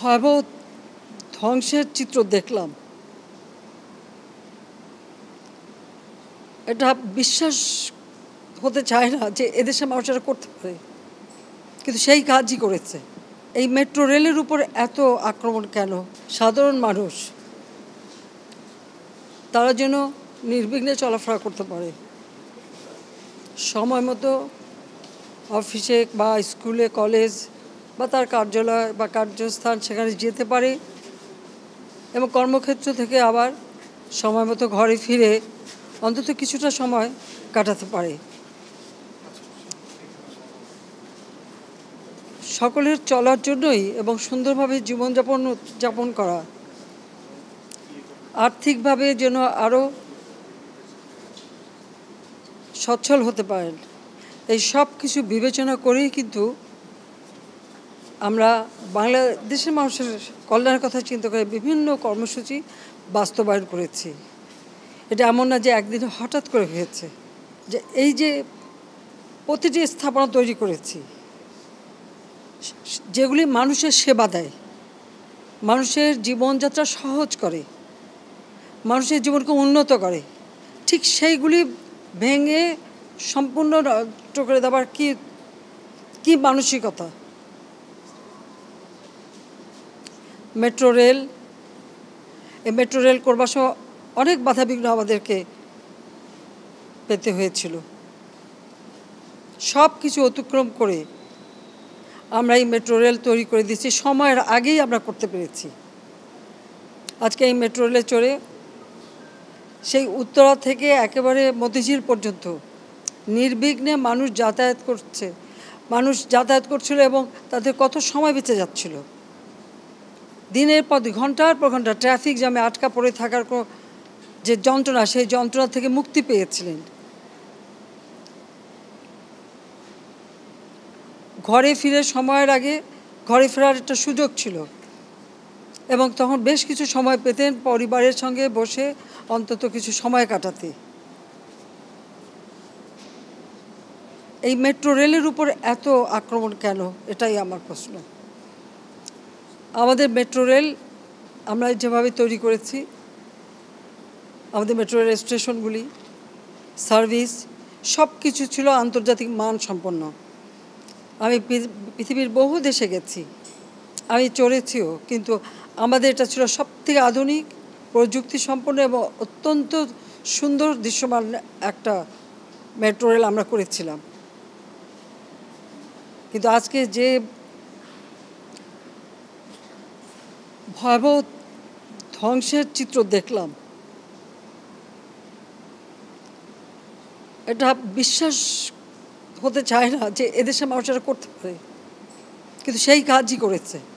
ভয়াবহ ধ্বংসের চিত্র দেখলাম এটা বিশ্বাস হতে চায় না যে এদেশের মানুষেরা করতে পারে কিন্তু সেই কাজই করেছে এই মেট্রো রেলের উপর এত আক্রমণ কেন সাধারণ মানুষ তারা যেন নির্বিঘ্নে চলাফেরা করতে পারে সময় মতো অফিসে বা স্কুলে কলেজ বা তার কার্যালয় বা কার্যস্থান সেখানে যেতে পারে এবং কর্মক্ষেত্র থেকে আবার সময় মতো ঘরে ফিরে অন্তত কিছুটা সময় কাটাতে পারে সকলের চলার জন্যই এবং সুন্দরভাবে জীবনযাপন উদযাপন করা আর্থিকভাবে যেন আরও সচ্ছল হতে পারেন এই সব কিছু বিবেচনা করেই কিন্তু আমরা বাংলাদেশের মানুষের কল্যাণের কথা চিন্তা করে বিভিন্ন কর্মসূচি বাস্তবায়ন করেছি এটা এমন না যে একদিন হঠাৎ করে হয়েছে যে এই যে প্রতিটি স্থাপনা তৈরি করেছি যেগুলি মানুষের সেবা দেয় মানুষের জীবনযাত্রা সহজ করে মানুষের জীবনকে উন্নত করে ঠিক সেইগুলি ভেঙে সম্পূর্ণ নষ্ট করে দেওয়ার কি কি মানসিকতা মেট্রো রেল এই মেট্রো রেল করবার সময় অনেক বাধা বিঘ্ন আমাদেরকে পেতে হয়েছিল সব কিছু অতিক্রম করে আমরা এই মেট্রো রেল তৈরি করে দিয়েছি সময়ের আগেই আমরা করতে পেরেছি আজকে এই মেট্রো রেলে চড়ে সেই উত্তরা থেকে একেবারে মতিঝিল পর্যন্ত নির্বিঘ্নে মানুষ যাতায়াত করছে মানুষ যাতায়াত করছিল এবং তাদের কত সময় বেঁচে যাচ্ছিল দিনের পর ঘন্টার পর ঘন্টা ট্রাফিক জ্যামে আটকা পড়ে থাকার যে যন্ত্রণা সেই যন্ত্রণা থেকে মুক্তি পেয়েছিলেন ঘরে ফিরে সময়ের আগে ঘরে ফেরার একটা সুযোগ ছিল এবং তখন বেশ কিছু সময় পেতেন পরিবারের সঙ্গে বসে অন্তত কিছু সময় কাটাতে এই মেট্রো রেলের উপর এত আক্রমণ কেন এটাই আমার প্রশ্ন আমাদের মেট্রো রেল আমরা যেভাবে তৈরি করেছি আমাদের মেট্রো রেল স্টেশনগুলি সার্ভিস সব কিছু ছিল আন্তর্জাতিক মান সম্পন্ন আমি পৃথিবীর বহু দেশে গেছি আমি চড়েছিও কিন্তু আমাদের এটা ছিল সব থেকে আধুনিক প্রযুক্তি সম্পন্ন এবং অত্যন্ত সুন্দর দৃশ্যমান একটা মেট্রো রেল আমরা করেছিলাম কিন্তু আজকে যে ভয়াবহ ধ্বংসের চিত্র দেখলাম এটা বিশ্বাস হতে চায় না যে এদেশের মানুষেরা করতে পারে কিন্তু সেই কাজই করেছে